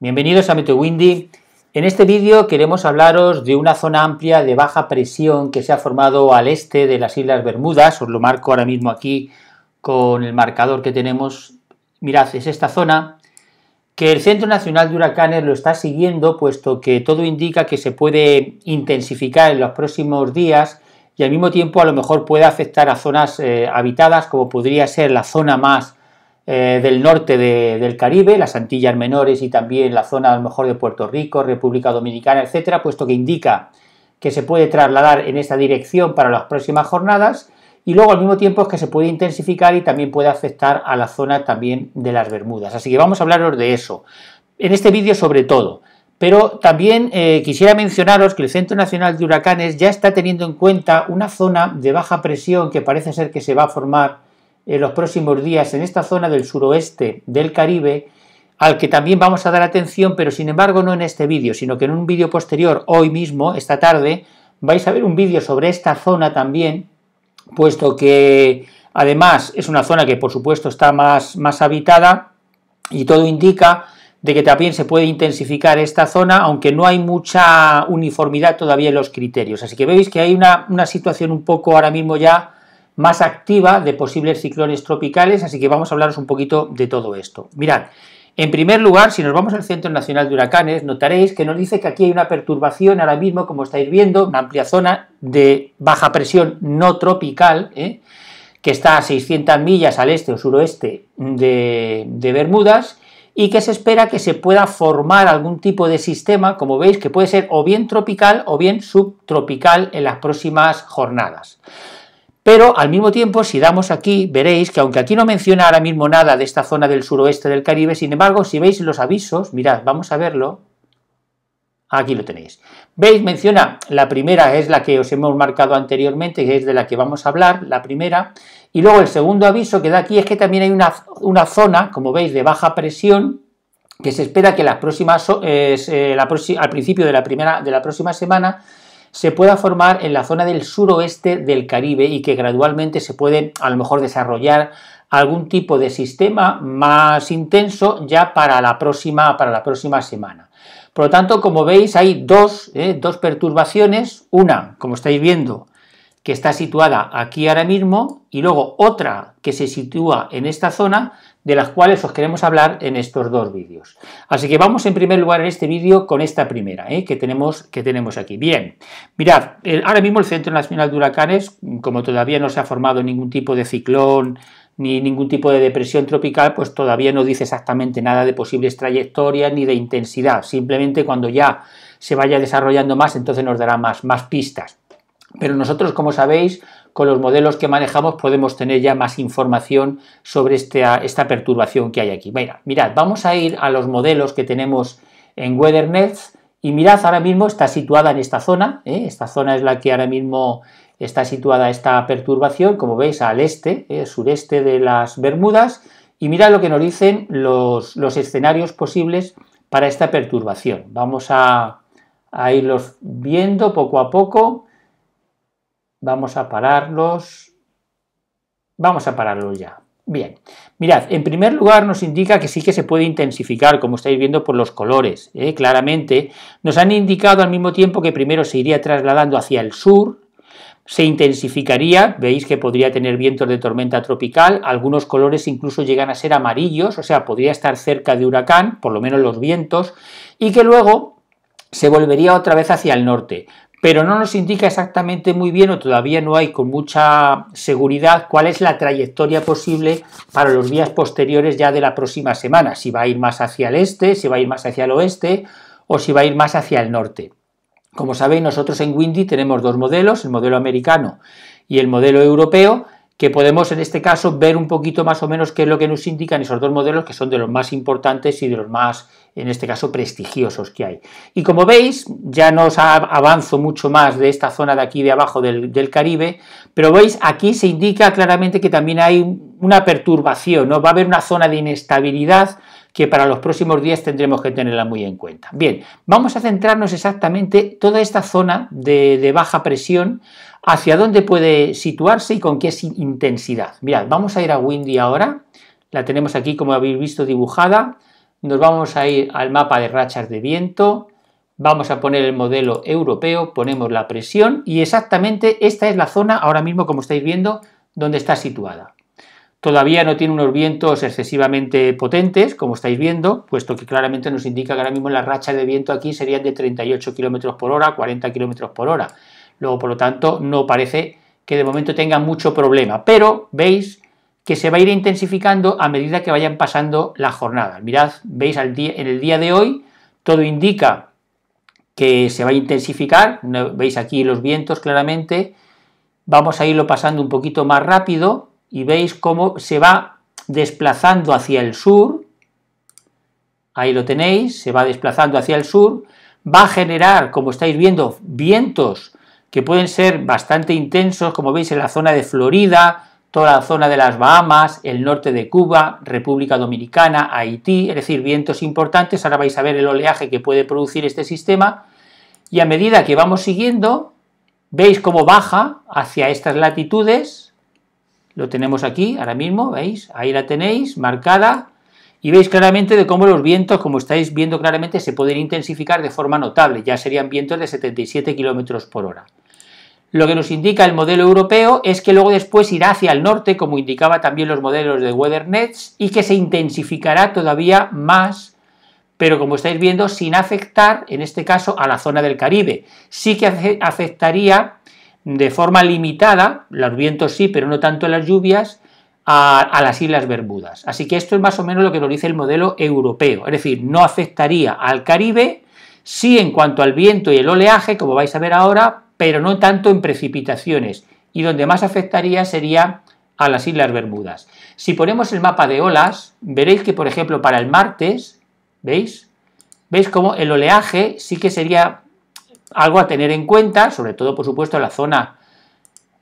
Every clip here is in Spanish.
Bienvenidos a Windy, En este vídeo queremos hablaros de una zona amplia de baja presión que se ha formado al este de las Islas Bermudas. Os lo marco ahora mismo aquí con el marcador que tenemos. Mirad, es esta zona que el Centro Nacional de Huracanes lo está siguiendo, puesto que todo indica que se puede intensificar en los próximos días y al mismo tiempo a lo mejor puede afectar a zonas eh, habitadas, como podría ser la zona más eh, del norte del Caribe, las Antillas Menores y también la zona a lo mejor de Puerto Rico, República Dominicana, etcétera, puesto que indica que se puede trasladar en esta dirección para las próximas jornadas y luego al mismo tiempo es que se puede intensificar y también puede afectar a la zona también de las Bermudas. Así que vamos a hablaros de eso, en este vídeo sobre todo. Pero también eh, quisiera mencionaros que el Centro Nacional de Huracanes ya está teniendo en cuenta una zona de baja presión que parece ser que se va a formar en los próximos días en esta zona del suroeste del Caribe, al que también vamos a dar atención, pero sin embargo no en este vídeo, sino que en un vídeo posterior, hoy mismo, esta tarde, vais a ver un vídeo sobre esta zona también, puesto que además es una zona que por supuesto está más, más habitada y todo indica de que también se puede intensificar esta zona, aunque no hay mucha uniformidad todavía en los criterios. Así que veis que hay una, una situación un poco ahora mismo ya más activa de posibles ciclones tropicales, así que vamos a hablaros un poquito de todo esto. Mirad, en primer lugar, si nos vamos al Centro Nacional de Huracanes, notaréis que nos dice que aquí hay una perturbación ahora mismo, como estáis viendo, una amplia zona de baja presión no tropical, ¿eh? que está a 600 millas al este o suroeste de Bermudas, y que se espera que se pueda formar algún tipo de sistema, como veis, que puede ser o bien tropical o bien subtropical en las próximas jornadas. Pero al mismo tiempo, si damos aquí, veréis que aunque aquí no menciona ahora mismo nada de esta zona del suroeste del Caribe, sin embargo, si veis los avisos, mirad, vamos a verlo. Aquí lo tenéis. ¿Veis? Menciona la primera, es la que os hemos marcado anteriormente, que es de la que vamos a hablar, la primera. Y luego el segundo aviso que da aquí es que también hay una, una zona, como veis, de baja presión, que se espera que las próximas, eh, al principio de la, primera, de la próxima semana se pueda formar en la zona del suroeste del Caribe y que gradualmente se puede a lo mejor desarrollar algún tipo de sistema más intenso ya para la próxima, para la próxima semana. Por lo tanto, como veis, hay dos, eh, dos perturbaciones, una, como estáis viendo, que está situada aquí ahora mismo y luego otra que se sitúa en esta zona de las cuales os queremos hablar en estos dos vídeos. Así que vamos en primer lugar en este vídeo con esta primera ¿eh? que, tenemos, que tenemos aquí. Bien, mirad, ahora mismo el Centro Nacional de Huracanes, como todavía no se ha formado ningún tipo de ciclón, ni ningún tipo de depresión tropical, pues todavía no dice exactamente nada de posibles trayectorias ni de intensidad. Simplemente cuando ya se vaya desarrollando más, entonces nos dará más, más pistas. Pero nosotros, como sabéis, con los modelos que manejamos podemos tener ya más información sobre esta, ah, esta perturbación que hay aquí. Mira, mirad, vamos a ir a los modelos que tenemos en WeatherNet y mirad, ahora mismo está situada en esta zona. ¿eh? Esta zona es la que ahora mismo está situada esta perturbación, como veis, al este, ¿eh? sureste de las Bermudas. Y mirad lo que nos dicen los, escenarios posibles para esta perturbación. Vamos a, a irlos viendo poco a poco. Vamos a pararlos. Vamos a pararlos ya. Bien, mirad, en primer lugar nos indica que sí que se puede intensificar, como estáis viendo por los colores. ¿eh? Claramente nos han indicado al mismo tiempo que primero se iría trasladando hacia el sur, se intensificaría, veis que podría tener vientos de tormenta tropical, algunos colores incluso llegan a ser amarillos, o sea, podría estar cerca de huracán, por lo menos los vientos, y que luego se volvería otra vez hacia el norte pero no nos indica exactamente muy bien o todavía no hay con mucha seguridad cuál es la trayectoria posible para los días posteriores ya de la próxima semana, si va a ir más hacia el este, si va a ir más hacia el oeste o si va a ir más hacia el norte. Como sabéis, nosotros en Windy tenemos dos modelos, el modelo americano y el modelo europeo, que podemos en este caso ver un poquito más o menos qué es lo que nos indican esos dos modelos que son de los más importantes y de los más, en este caso, prestigiosos que hay. Y como veis, ya no os avanzo mucho más de esta zona de aquí de abajo del, Caribe, pero veis, aquí se indica claramente que también hay una perturbación, va a haber una zona de inestabilidad que para los próximos días tendremos que tenerla muy en cuenta. Bien, vamos a centrarnos exactamente toda esta zona de, baja presión, hacia dónde puede situarse y con qué intensidad. Mirad, vamos a ir a Windy ahora, la tenemos aquí como habéis visto dibujada, nos vamos a ir al mapa de rachas de viento, vamos a poner el modelo europeo, ponemos la presión y exactamente esta es la zona ahora mismo como estáis viendo donde está situada. Todavía no tiene unos vientos excesivamente potentes, como estáis viendo, puesto que claramente nos indica que ahora mismo las rachas de viento aquí serían de 38 km por hora, 40 km por hora. Luego, por lo tanto, no parece que de momento tenga mucho problema, pero veis que se va a ir intensificando a medida que vayan pasando la jornada. Mirad, veis en el día de hoy todo indica que se va a intensificar, veis aquí los vientos claramente, vamos a irlo pasando un poquito más rápido, y veis cómo se va desplazando hacia el sur, ahí lo tenéis, se va desplazando hacia el sur, va a generar, como estáis viendo, vientos que pueden ser bastante intensos, como veis en la zona de Florida, toda la zona de las Bahamas, el norte de Cuba, República Dominicana, Haití, es decir, vientos importantes, ahora vais a ver el oleaje que puede producir este sistema, y a medida que vamos siguiendo, veis cómo baja hacia estas latitudes, lo tenemos aquí, ahora mismo, ¿veis? Ahí la tenéis, marcada. Y veis claramente de cómo los vientos, como estáis viendo claramente, se pueden intensificar de forma notable. Ya serían vientos de 77 km por hora. Lo que nos indica el modelo europeo es que luego después irá hacia el norte, como indicaba también los modelos de WeatherNets, y que se intensificará todavía más, pero como estáis viendo, sin afectar, en este caso, a la zona del Caribe. Sí que afectaría de forma limitada, los vientos sí, pero no tanto las lluvias, a, las Islas Bermudas. Así que esto es más o menos lo que nos dice el modelo europeo, es decir, no afectaría al Caribe, sí en cuanto al viento y el oleaje, como vais a ver ahora, pero no tanto en precipitaciones. Y donde más afectaría sería a las Islas Bermudas. Si ponemos el mapa de olas, veréis que, por ejemplo, para el martes, ¿veis? ¿Veis cómo el oleaje sí que sería algo a tener en cuenta, sobre todo, por supuesto, la zona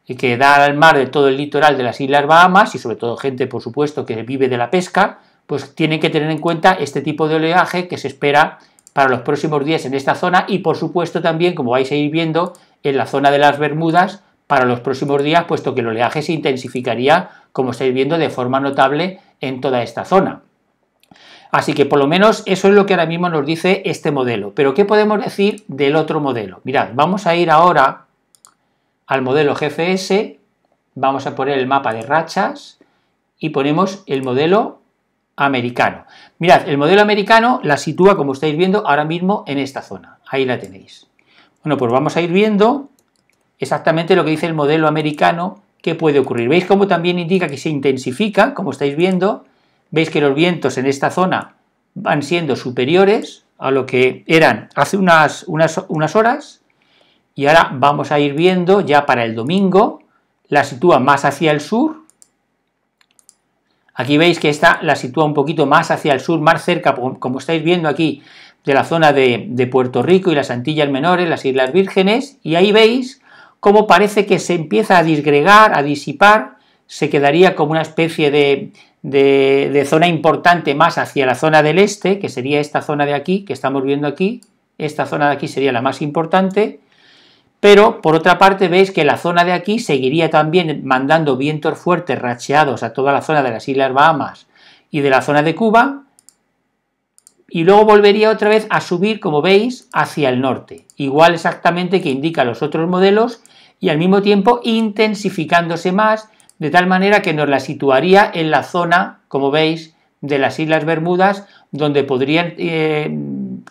que da al mar de todo el litoral de las Islas Bahamas y sobre todo gente, por supuesto, que vive de la pesca, pues tienen que tener en cuenta este tipo de oleaje que se espera para los próximos días en esta zona y, por supuesto, también, como vais a ir viendo, en la zona de las Bermudas para los próximos días, puesto que el oleaje se intensificaría, como estáis viendo, de forma notable en toda esta zona. Así que por lo menos eso es lo que ahora mismo nos dice este modelo. Pero ¿qué podemos decir del otro modelo? Mirad, vamos a ir ahora al modelo GFS, vamos a poner el mapa de rachas y ponemos el modelo americano. Mirad, el modelo americano la sitúa, como estáis viendo, ahora mismo en esta zona. Ahí la tenéis. Bueno, pues vamos a ir viendo exactamente lo que dice el modelo americano que puede ocurrir. ¿Veis cómo también indica que se intensifica, como estáis viendo? Veis que los vientos en esta zona van siendo superiores a lo que eran hace unas, unas, horas y ahora vamos a ir viendo ya para el domingo, la sitúa más hacia el sur, aquí veis que esta la sitúa un poquito más hacia el sur, más cerca, como estáis viendo aquí, de la zona de, de Puerto Rico y las Antillas Menores, las Islas Vírgenes, y ahí veis cómo parece que se empieza a disgregar, a disipar, se quedaría como una especie de, de, zona importante más hacia la zona del este, que sería esta zona de aquí, que estamos viendo aquí, esta zona de aquí sería la más importante, pero por otra parte veis que la zona de aquí seguiría también mandando vientos fuertes racheados a toda la zona de las Islas Bahamas y de la zona de Cuba, y luego volvería otra vez a subir, como veis, hacia el norte, igual exactamente que indica los otros modelos, y al mismo tiempo intensificándose más de tal manera que nos la situaría en la zona, como veis, de las Islas Bermudas, donde podrían eh,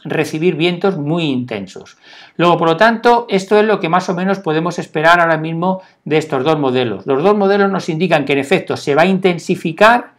recibir vientos muy intensos. Luego, por lo tanto, esto es lo que más o menos podemos esperar ahora mismo de estos dos modelos. Los dos modelos nos indican que en efecto se va a intensificar,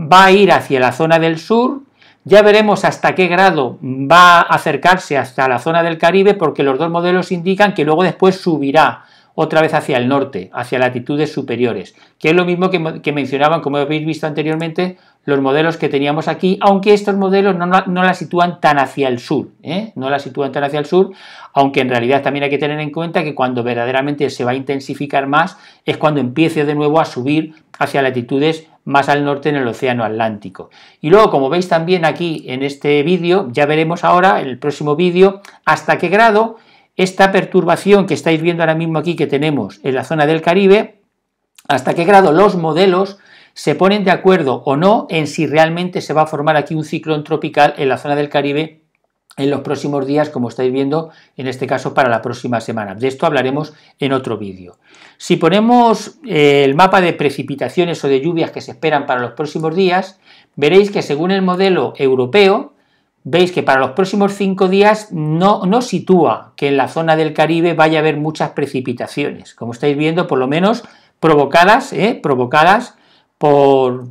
va a ir hacia la zona del sur, ya veremos hasta qué grado va a acercarse hasta la zona del Caribe, porque los dos modelos indican que luego después subirá otra vez hacia el norte, hacia latitudes superiores, que es lo mismo que, mencionaban, como habéis visto anteriormente, los modelos que teníamos aquí, aunque estos modelos no, la sitúan tan hacia el sur, ¿eh? no la sitúan tan hacia el sur, aunque en realidad también hay que tener en cuenta que cuando verdaderamente se va a intensificar más es cuando empiece de nuevo a subir hacia latitudes más al norte en el Océano Atlántico. Y luego, como veis también aquí en este vídeo, ya veremos ahora, en el próximo vídeo, hasta qué grado esta perturbación que estáis viendo ahora mismo aquí que tenemos en la zona del Caribe, hasta qué grado los modelos se ponen de acuerdo o no en si realmente se va a formar aquí un ciclón tropical en la zona del Caribe en los próximos días, como estáis viendo, en este caso para la próxima semana. De esto hablaremos en otro vídeo. Si ponemos eh, el mapa de precipitaciones o de lluvias que se esperan para los próximos días, veréis que según el modelo europeo, veis que para los próximos cinco días no, no sitúa que en la zona del Caribe vaya a haber muchas precipitaciones, como estáis viendo, por lo menos provocadas, ¿eh? provocadas por,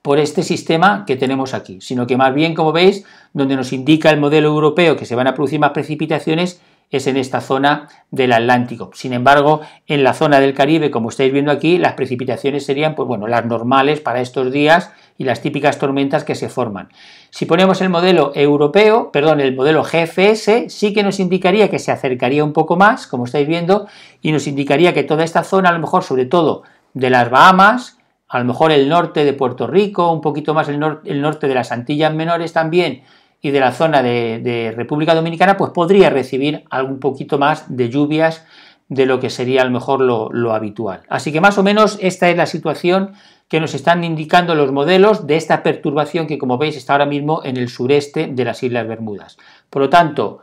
por este sistema que tenemos aquí, sino que más bien, como veis, donde nos indica el modelo europeo que se van a producir más precipitaciones es en esta zona del Atlántico. Sin embargo, en la zona del Caribe, como estáis viendo aquí, las precipitaciones serían pues bueno, las normales para estos días y las típicas tormentas que se forman. Si ponemos el modelo europeo, perdón, el modelo GFS, sí que nos indicaría que se acercaría un poco más, como estáis viendo, y nos indicaría que toda esta zona, a lo mejor sobre todo de las Bahamas, a lo mejor el norte de Puerto Rico, un poquito más el, el norte de las Antillas Menores también, y de la zona de, República Dominicana, pues podría recibir algún poquito más de lluvias de lo que sería a lo mejor lo, lo habitual. Así que más o menos esta es la situación que nos están indicando los modelos de esta perturbación que como veis está ahora mismo en el sureste de las Islas Bermudas. Por lo tanto,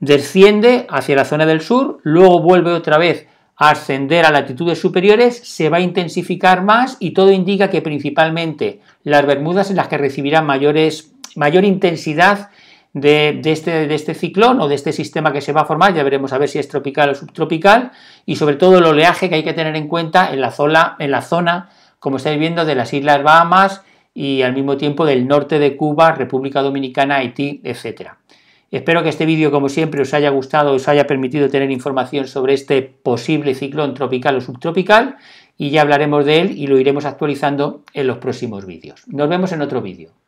desciende hacia la zona del sur, luego vuelve otra vez a ascender a latitudes superiores, se va a intensificar más y todo indica que principalmente las Bermudas en las que recibirán mayores mayor intensidad este, de, este, ciclón o de este sistema que se va a formar, ya veremos a ver si es tropical o subtropical, y sobre todo el oleaje que hay que tener en cuenta en la zona, en la zona como estáis viendo, de las Islas Bahamas y al mismo tiempo del norte de Cuba, República Dominicana, Haití, etcétera. Espero que este vídeo, como siempre, os haya gustado, os haya permitido tener información sobre este posible ciclón tropical o subtropical y ya hablaremos de él y lo iremos actualizando en los próximos vídeos. Nos vemos en otro vídeo.